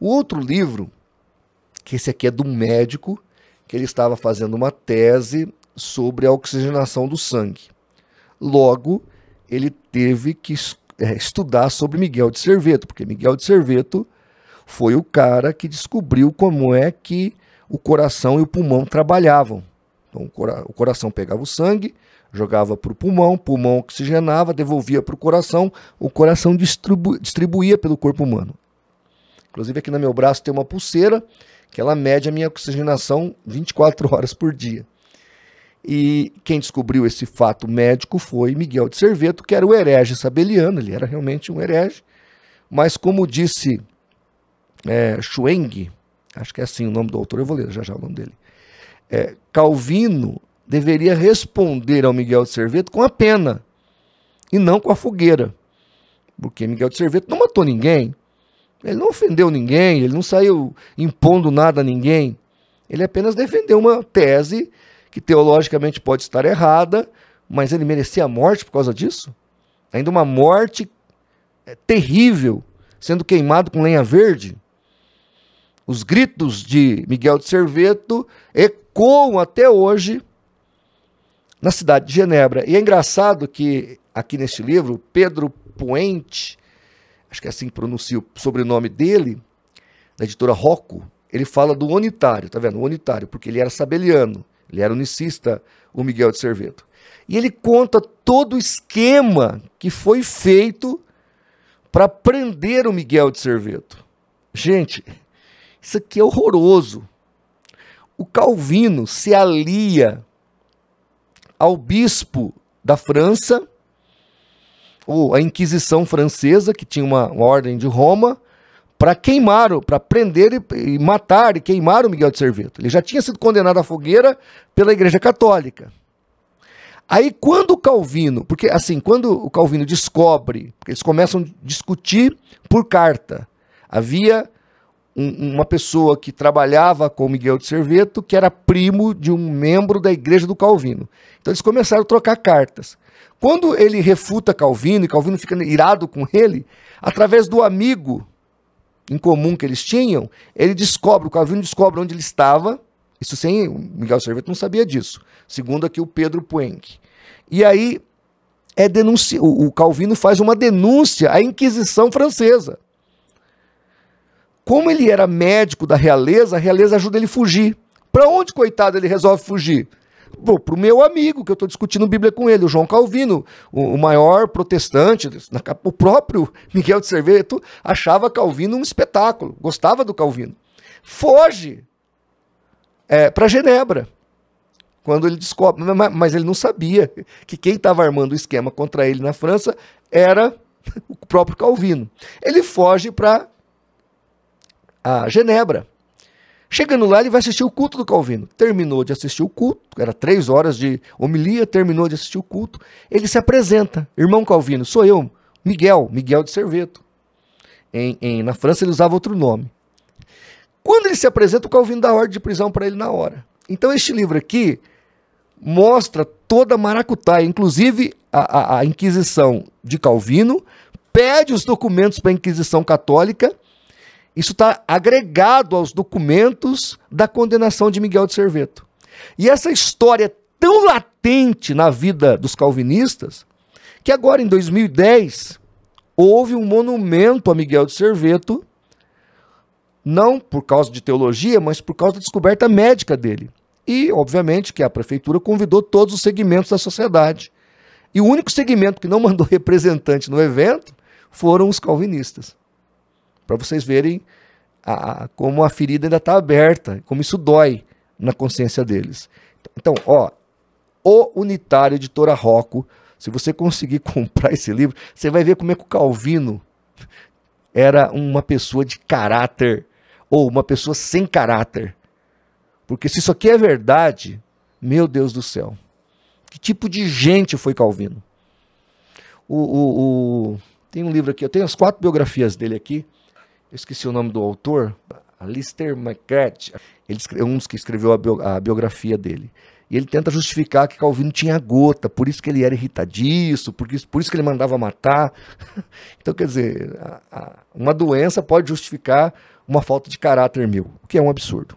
O outro livro, que esse aqui é do médico, que ele estava fazendo uma tese sobre a oxigenação do sangue. Logo, ele teve que é, estudar sobre Miguel de Cerveto, porque Miguel de Cerveto foi o cara que descobriu como é que o coração e o pulmão trabalhavam. Então, o, coração pegava o sangue, jogava para o pulmão, o pulmão oxigenava, devolvia para o coração, o coração distribu distribuía pelo corpo humano. Inclusive aqui no meu braço tem uma pulseira que ela mede a minha oxigenação 24 horas por dia. E quem descobriu esse fato médico foi Miguel de Cerveto, que era o herege sabeliano, ele era realmente um herege. Mas como disse é, Schweng, acho que é assim o nome do autor, eu vou ler já já o nome dele, é, Calvino deveria responder ao Miguel de Cerveto com a pena e não com a fogueira. Porque Miguel de Cerveto não matou ninguém, ele não ofendeu ninguém, ele não saiu impondo nada a ninguém. Ele apenas defendeu uma tese que teologicamente pode estar errada, mas ele merecia a morte por causa disso? Ainda uma morte é, terrível, sendo queimado com lenha verde? Os gritos de Miguel de Cerveto ecoam até hoje na cidade de Genebra. E é engraçado que, aqui neste livro, Pedro Puente acho que é assim que pronuncia o sobrenome dele, da editora Rocco, ele fala do unitário, tá vendo? O unitário, porque ele era sabeliano, ele era unicista, o Miguel de Cerveto. E ele conta todo o esquema que foi feito para prender o Miguel de Cerveto. Gente, isso aqui é horroroso. O Calvino se alia ao bispo da França, a Inquisição Francesa, que tinha uma, uma ordem de Roma, para queimar, para prender e, e, matar e queimar o Miguel de Cerveto. Ele já tinha sido condenado à fogueira pela Igreja Católica. Aí quando o Calvino, porque assim, quando o Calvino descobre, eles começam a discutir por carta. Havia um, uma pessoa que trabalhava com Miguel de Serveto, que era primo de um membro da igreja do Calvino. Então eles começaram a trocar cartas. Quando ele refuta Calvino, e Calvino fica irado com ele, através do amigo em comum que eles tinham, ele descobre, o Calvino descobre onde ele estava, isso sem, Miguel Serveto não sabia disso, segundo aqui o Pedro Puenck. E aí é denunci... o Calvino faz uma denúncia à Inquisição Francesa. Como ele era médico da realeza, a realeza ajuda ele a fugir. Para onde, coitado, ele resolve fugir? para o meu amigo, que eu estou discutindo Bíblia com ele, o João Calvino, o, o maior protestante, o próprio Miguel de Cerveto achava Calvino um espetáculo, gostava do Calvino. Foge é, para Genebra, quando ele descobre, mas ele não sabia que quem estava armando o esquema contra ele na França era o próprio Calvino. Ele foge para a Genebra. Chegando lá, ele vai assistir o culto do Calvino. Terminou de assistir o culto, era três horas de homilia, terminou de assistir o culto. Ele se apresenta, irmão Calvino, sou eu, Miguel, Miguel de Serveto. Em, em, na França ele usava outro nome. Quando ele se apresenta, o Calvino dá ordem de prisão para ele na hora. Então este livro aqui mostra toda a maracutaia, inclusive a, a, a Inquisição de Calvino, pede os documentos para a Inquisição Católica, isso está agregado aos documentos da condenação de Miguel de Cerveto. E essa história é tão latente na vida dos calvinistas que agora, em 2010, houve um monumento a Miguel de Cerveto, não por causa de teologia, mas por causa da descoberta médica dele. E, obviamente, que a prefeitura convidou todos os segmentos da sociedade. E o único segmento que não mandou representante no evento foram os calvinistas para vocês verem a, a, como a ferida ainda está aberta, como isso dói na consciência deles. Então, ó, o unitário de Tora Rocco, se você conseguir comprar esse livro, você vai ver como é que o Calvino era uma pessoa de caráter ou uma pessoa sem caráter. Porque se isso aqui é verdade, meu Deus do céu, que tipo de gente foi Calvino? O, o, o... Tem um livro aqui, eu tenho as quatro biografias dele aqui eu esqueci o nome do autor, Alistair McCratch, ele escreveu, é um dos que escreveu a, bio, a, biografia dele. E ele tenta justificar que Calvino tinha gota, por isso que ele era irritadiço, por isso, por isso que ele mandava matar. Então, quer dizer, a, a, uma doença pode justificar uma falta de caráter meu, o que é um absurdo.